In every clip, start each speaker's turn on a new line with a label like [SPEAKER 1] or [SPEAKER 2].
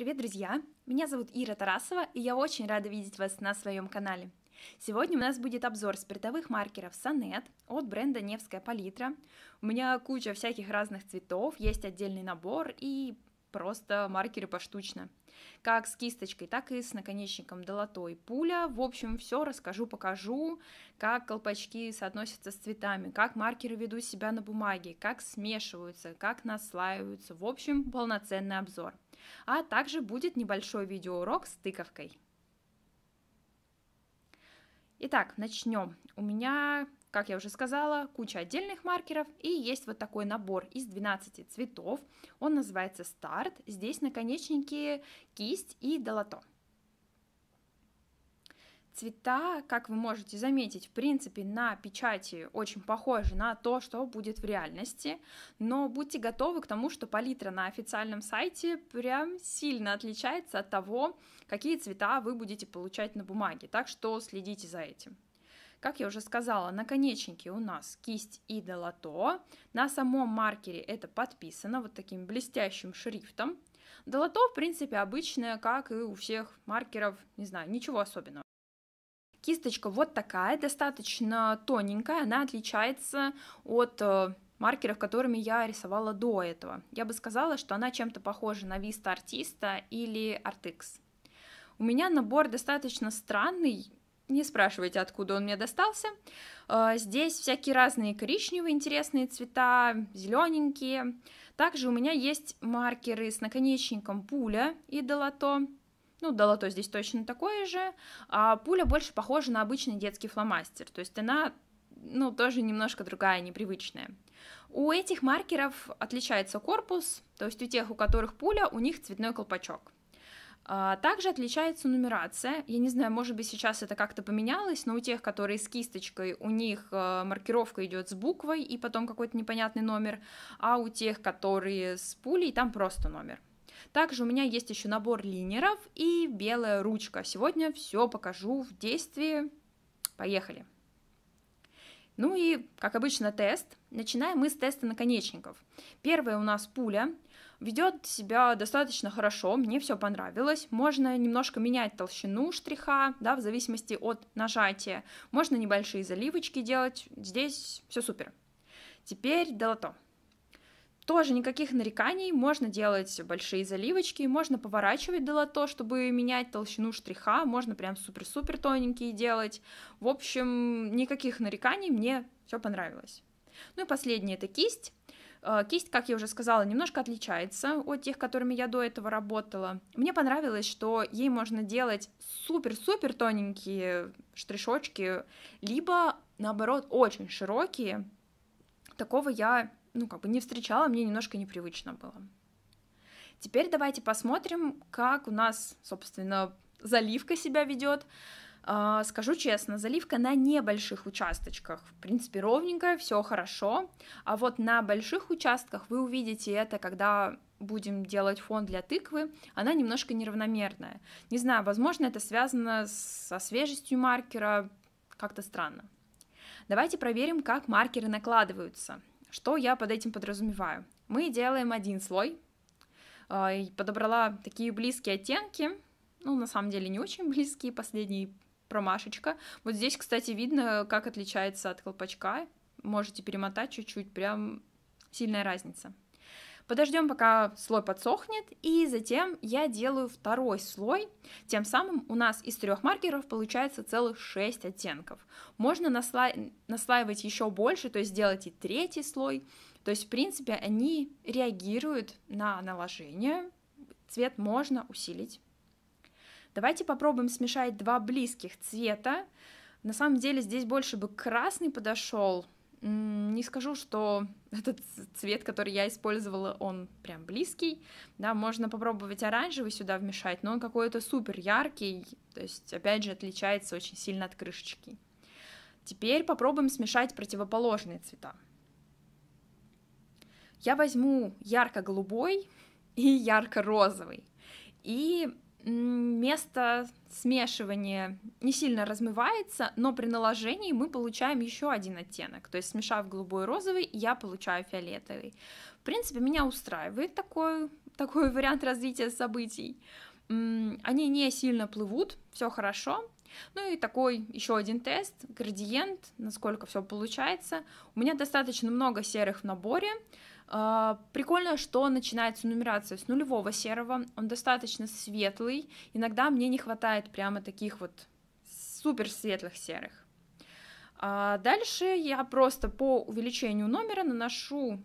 [SPEAKER 1] Привет, друзья! Меня зовут Ира Тарасова, и я очень рада видеть вас на своем канале. Сегодня у нас будет обзор спиртовых маркеров Сонет от бренда Невская палитра. У меня куча всяких разных цветов, есть отдельный набор, и просто маркеры поштучно. Как с кисточкой, так и с наконечником долотой пуля. В общем, все расскажу, покажу, как колпачки соотносятся с цветами, как маркеры ведут себя на бумаге, как смешиваются, как наслаиваются. В общем, полноценный обзор. А также будет небольшой видеоурок с тыковкой. Итак, начнем. У меня как я уже сказала, куча отдельных маркеров и есть вот такой набор из 12 цветов. Он называется «Старт». Здесь наконечники, кисть и долото. Цвета, как вы можете заметить, в принципе, на печати очень похожи на то, что будет в реальности, но будьте готовы к тому, что палитра на официальном сайте прям сильно отличается от того, какие цвета вы будете получать на бумаге, так что следите за этим. Как я уже сказала, наконечники у нас кисть и долото. На самом маркере это подписано вот таким блестящим шрифтом. Долото, в принципе, обычное, как и у всех маркеров, не знаю, ничего особенного. Кисточка вот такая, достаточно тоненькая, она отличается от э, маркеров, которыми я рисовала до этого. Я бы сказала, что она чем-то похожа на Vista Artista или Artix. У меня набор достаточно странный, не спрашивайте, откуда он мне достался. А, здесь всякие разные коричневые интересные цвета, зелененькие. Также у меня есть маркеры с наконечником пуля и долото. Ну, долото здесь точно такое же, а пуля больше похожа на обычный детский фломастер, то есть она, ну, тоже немножко другая, непривычная. У этих маркеров отличается корпус, то есть у тех, у которых пуля, у них цветной колпачок. А, также отличается нумерация. Я не знаю, может быть, сейчас это как-то поменялось, но у тех, которые с кисточкой, у них э, маркировка идет с буквой и потом какой-то непонятный номер, а у тех, которые с пулей, там просто номер. Также у меня есть еще набор линеров и белая ручка. Сегодня все покажу в действии. Поехали! Ну и, как обычно, тест. Начинаем мы с теста наконечников. Первая у нас пуля — ведет себя достаточно хорошо, мне все понравилось. Можно немножко менять толщину штриха, да, в зависимости от нажатия. Можно небольшие заливочки делать, здесь все супер. Теперь долото. Тоже никаких нареканий, можно делать большие заливочки, можно поворачивать долото, чтобы менять толщину штриха, можно прям супер-супер тоненькие делать. В общем, никаких нареканий, мне все понравилось. Ну и последнее это кисть. Э, кисть, как я уже сказала, немножко отличается от тех, которыми я до этого работала. Мне понравилось, что ей можно делать супер-супер тоненькие штришочки, либо, наоборот, очень широкие. Такого я, ну, как бы не встречала, мне немножко непривычно было. Теперь давайте посмотрим, как у нас, собственно, заливка себя ведет. А, скажу честно, заливка на небольших участочках, в принципе, ровненькая, все хорошо. А вот на больших участках вы увидите это, когда будем делать фон для тыквы, она немножко неравномерная. Не знаю, возможно, это связано со свежестью маркера, как-то странно. Давайте проверим, как маркеры накладываются. Что я под этим подразумеваю? Мы делаем один слой. А, подобрала такие близкие оттенки, ну, на самом деле, не очень близкие, последние промашечка. Вот здесь, кстати, видно, как отличается от колпачка. Можете перемотать чуть-чуть, прям сильная разница. Подождем, пока слой подсохнет, и затем я делаю второй слой. Тем самым у нас из трех маркеров получается целых 6 оттенков. Можно насла... наслаивать еще больше, то есть сделать и третий слой. То есть, в принципе, они реагируют на наложение. Цвет можно усилить. Давайте попробуем смешать два близких цвета. На самом деле здесь больше бы красный подошел. Не скажу, что этот цвет, который я использовала, он прям близкий. Да, можно попробовать оранжевый сюда вмешать, но он какой-то супер яркий, то есть, опять же, отличается очень сильно от крышечки. Теперь попробуем смешать противоположные цвета. Я возьму ярко-голубой и ярко-розовый. И место смешивания не сильно размывается, но при наложении мы получаем еще один оттенок. То есть, смешав голубой и розовый, я получаю фиолетовый. В принципе, меня устраивает такой, такой вариант развития событий. Они не сильно плывут, все хорошо. Ну и такой еще один тест, градиент, насколько все получается. У меня достаточно много серых в наборе, а, прикольно, что начинается нумерация с нулевого серого, он достаточно светлый, иногда мне не хватает прямо таких вот супер светлых серых. А, дальше я просто по увеличению номера наношу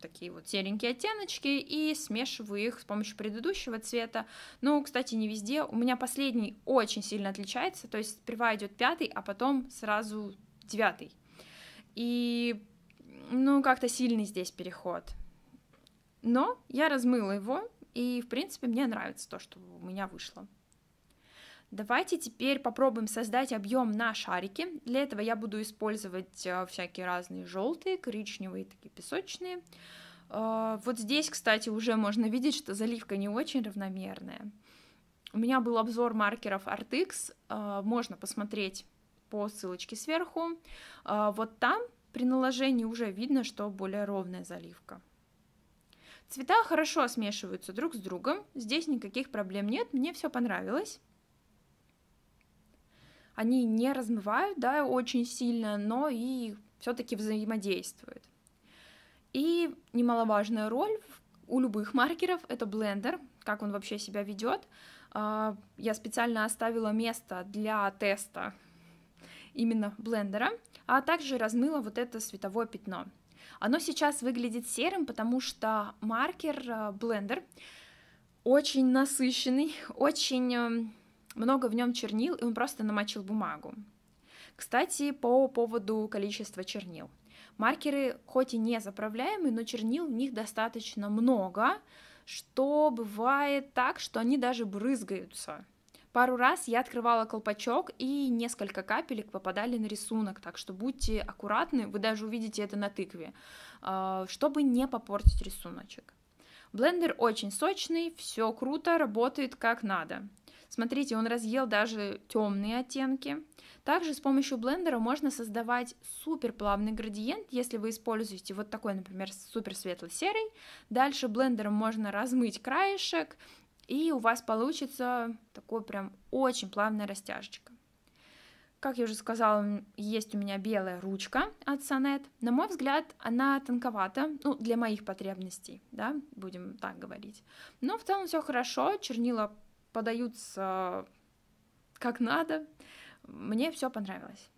[SPEAKER 1] такие вот серенькие оттеночки и смешиваю их с помощью предыдущего цвета. Ну, кстати, не везде. У меня последний очень сильно отличается, то есть сперва идет пятый, а потом сразу девятый. И ну, как-то сильный здесь переход. Но я размыла его, и, в принципе, мне нравится то, что у меня вышло. Давайте теперь попробуем создать объем на шарике. Для этого я буду использовать э, всякие разные желтые, коричневые, такие песочные. Э, вот здесь, кстати, уже можно видеть, что заливка не очень равномерная. У меня был обзор маркеров Artix, э, можно посмотреть по ссылочке сверху. Вот там при наложении уже видно, что более ровная заливка. Цвета хорошо смешиваются друг с другом, здесь никаких проблем нет, мне все понравилось. Они не размывают, да, очень сильно, но и все-таки взаимодействуют. И немаловажная роль у любых маркеров — это блендер, как он вообще себя ведет. А, я специально оставила место для теста именно блендера, а также размыла вот это световое пятно. Оно сейчас выглядит серым, потому что маркер э, блендер очень насыщенный, очень э, много в нем чернил, и он просто намочил бумагу. Кстати, по поводу количества чернил. Маркеры хоть и не заправляемые, но чернил в них достаточно много, что бывает так, что они даже брызгаются. Пару раз я открывала колпачок, и несколько капелек попадали на рисунок, так что будьте аккуратны, вы даже увидите это на тыкве, а, чтобы не попортить рисуночек. Блендер очень сочный, все круто, работает как надо. Смотрите, он разъел даже темные оттенки. Также с помощью блендера можно создавать супер плавный градиент, если вы используете вот такой, например, супер светло-серый. Дальше блендером можно размыть краешек, и у вас получится такой прям очень плавная растяжечка. Как я уже сказала, есть у меня белая ручка от Sonnet. На мой взгляд, она тонковата, ну, для моих потребностей, да, будем так говорить. Но в целом все хорошо, чернила подаются как надо. Мне все понравилось.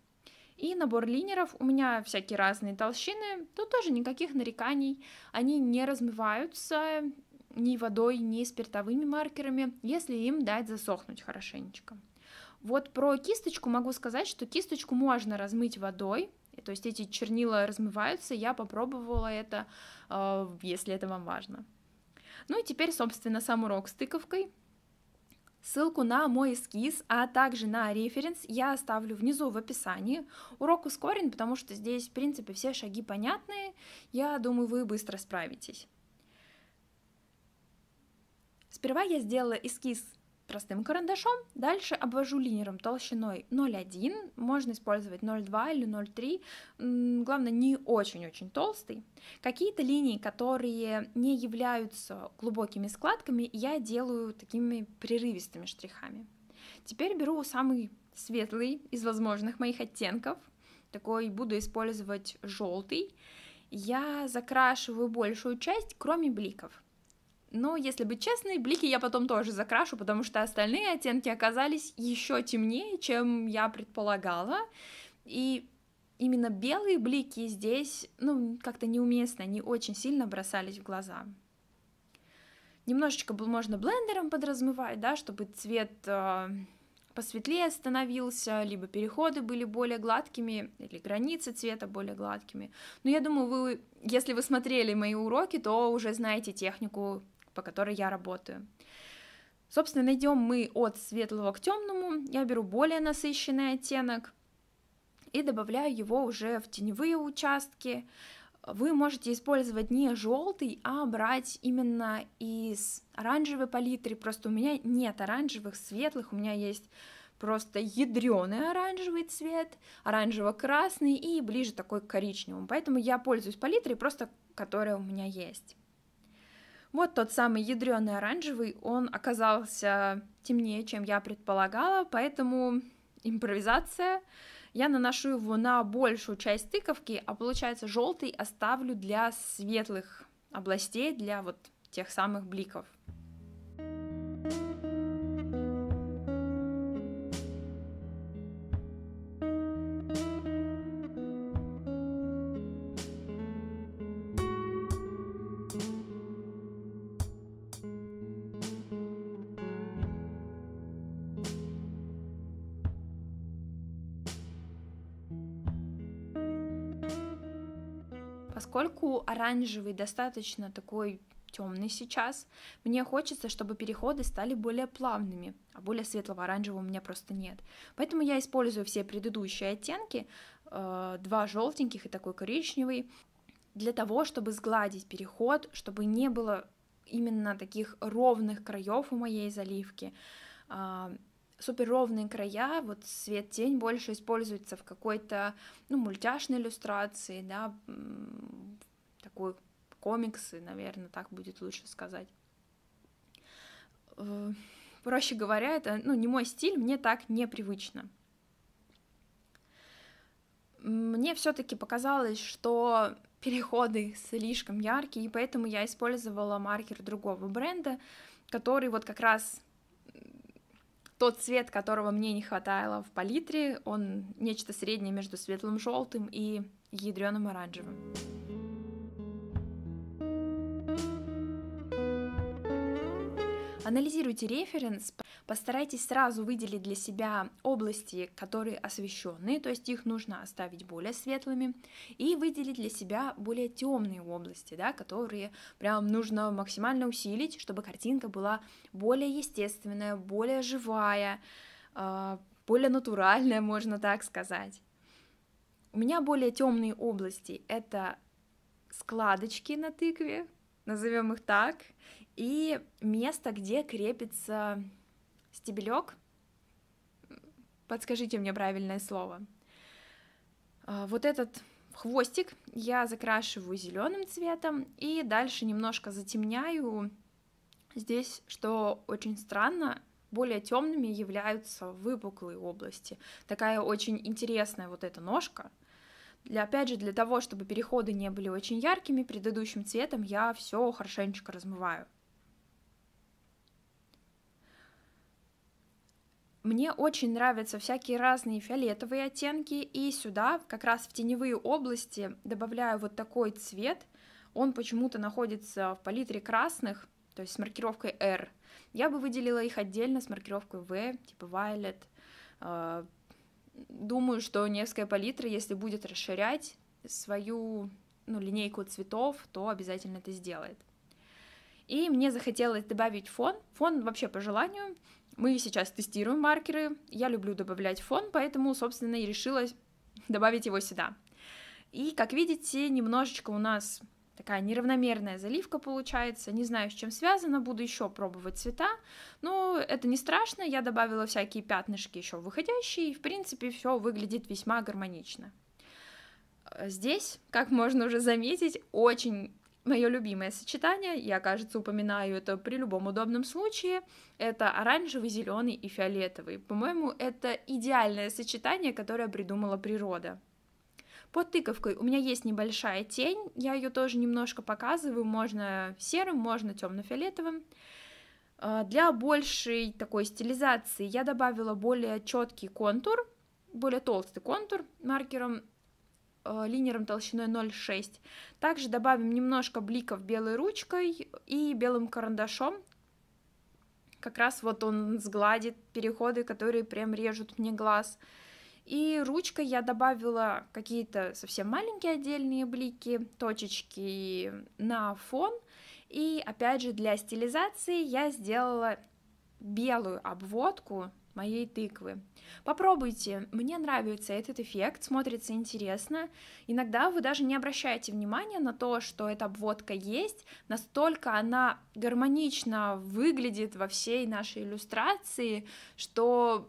[SPEAKER 1] И набор линеров у меня всякие разные толщины, тут тоже никаких нареканий, они не размываются, ни водой, ни спиртовыми маркерами, если им дать засохнуть хорошенечко. Вот про кисточку могу сказать, что кисточку можно размыть водой, то есть эти чернила размываются, я попробовала это, э, если это вам важно. Ну и теперь, собственно, сам урок с тыковкой. Ссылку на мой эскиз, а также на референс я оставлю внизу в описании. Урок ускорен, потому что здесь, в принципе, все шаги понятные. Я думаю, вы быстро справитесь. Сперва я сделала эскиз простым карандашом, дальше обвожу линером толщиной 0,1, можно использовать 0,2 или 0,3, главное не очень-очень толстый. Какие-то линии, которые не являются глубокими складками, я делаю такими прерывистыми штрихами. Теперь беру самый светлый из возможных моих оттенков, такой буду использовать желтый. Я закрашиваю большую часть, кроме бликов. Но, если быть честной, блики я потом тоже закрашу, потому что остальные оттенки оказались еще темнее, чем я предполагала. И именно белые блики здесь, ну, как-то неуместно, они очень сильно бросались в глаза. Немножечко можно блендером подразмывать, да, чтобы цвет э, посветлее становился, либо переходы были более гладкими, или границы цвета более гладкими. Но я думаю, вы, если вы смотрели мои уроки, то уже знаете технику по которой я работаю. Собственно, найдем мы от светлого к темному. Я беру более насыщенный оттенок и добавляю его уже в теневые участки. Вы можете использовать не желтый, а брать именно из оранжевой палитры. Просто у меня нет оранжевых, светлых, у меня есть просто ядреный оранжевый цвет, оранжево-красный и ближе такой к коричневому. Поэтому я пользуюсь палитрой просто, которая у меня есть. Вот тот самый ядреный оранжевый, он оказался темнее, чем я предполагала, поэтому импровизация. Я наношу его на большую часть тыковки, а получается желтый оставлю для светлых областей, для вот тех самых бликов. поскольку оранжевый достаточно такой темный сейчас, мне хочется, чтобы переходы стали более плавными, а более светлого оранжевого у меня просто нет. Поэтому я использую все предыдущие оттенки, э, два желтеньких и такой коричневый, для того, чтобы сгладить переход, чтобы не было именно таких ровных краев у моей заливки. А, супер ровные края, вот свет-тень больше используется в какой-то, ну, мультяшной иллюстрации, да, такой комиксы, наверное, так будет лучше сказать. Э, проще говоря, это, ну, не мой стиль, мне так непривычно. Мне все-таки показалось, что переходы слишком яркие, и поэтому я использовала маркер другого бренда, который вот как раз тот цвет, которого мне не хватало в палитре, он нечто среднее между светлым желтым и ядреным оранжевым. Анализируйте референс, Постарайтесь сразу выделить для себя области, которые освещены, то есть их нужно оставить более светлыми, и выделить для себя более темные области, да, которые прям нужно максимально усилить, чтобы картинка была более естественная, более живая, а, более натуральная, можно так сказать. У меня более темные области — это складочки на тыкве, назовем их так, и место, где крепится стебелек. Подскажите мне правильное слово. А, вот этот хвостик я закрашиваю зеленым цветом и дальше немножко затемняю. Здесь, что очень странно, более темными являются выпуклые области. Такая очень интересная вот эта ножка. Для, опять же, для того, чтобы переходы не были очень яркими, предыдущим цветом я все хорошенечко размываю. Мне очень нравятся всякие разные фиолетовые оттенки, и сюда, как раз в теневые области, добавляю вот такой цвет. Он почему-то находится в палитре красных, то есть с маркировкой R. Я бы выделила их отдельно с маркировкой V, типа Violet. А, думаю, что Невская палитра, если будет расширять свою ну, линейку цветов, то обязательно это сделает. И мне захотелось добавить фон. Фон вообще по желанию. Мы сейчас тестируем маркеры. Я люблю добавлять фон, поэтому, собственно, и решила добавить его сюда. И, как видите, немножечко у нас такая неравномерная заливка получается. Не знаю, с чем связано, буду еще пробовать цвета. Но это не страшно, я добавила всякие пятнышки еще выходящие, и, в принципе, все выглядит весьма гармонично. Здесь, как можно уже заметить, очень мое любимое сочетание, я, кажется, упоминаю это при любом удобном случае, это оранжевый, зеленый и фиолетовый. По-моему, это идеальное сочетание, которое придумала природа. Под тыковкой у меня есть небольшая тень, я ее тоже немножко показываю, можно серым, можно темно-фиолетовым. А, для большей такой стилизации я добавила более четкий контур, более толстый контур маркером Э, линером толщиной 0,6. Также добавим немножко бликов белой ручкой и белым карандашом. Как раз вот он сгладит переходы, которые прям режут мне глаз. И ручкой я добавила какие-то совсем маленькие отдельные блики, точечки на фон. И опять же для стилизации я сделала белую обводку моей тыквы. Попробуйте, мне нравится этот эффект, смотрится интересно. Иногда вы даже не обращаете внимания на то, что эта обводка есть, настолько она гармонично выглядит во всей нашей иллюстрации, что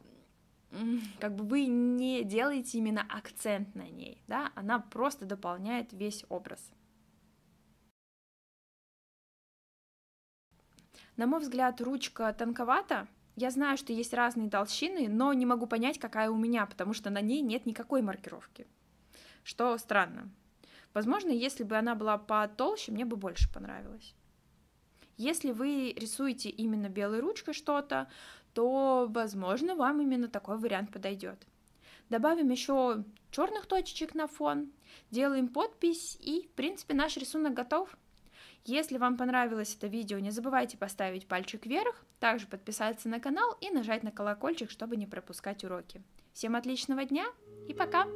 [SPEAKER 1] как бы вы не делаете именно акцент на ней, да, она просто дополняет весь образ. На мой взгляд, ручка тонковата, я знаю, что есть разные толщины, но не могу понять, какая у меня, потому что на ней нет никакой маркировки. Что странно. Возможно, если бы она была потолще, мне бы больше понравилось. Если вы рисуете именно белой ручкой что-то, то, возможно, вам именно такой вариант подойдет. Добавим еще черных точечек на фон, делаем подпись и, в принципе, наш рисунок готов. Если вам понравилось это видео, не забывайте поставить пальчик вверх, также подписаться на канал и нажать на колокольчик, чтобы не пропускать уроки. Всем отличного дня и пока!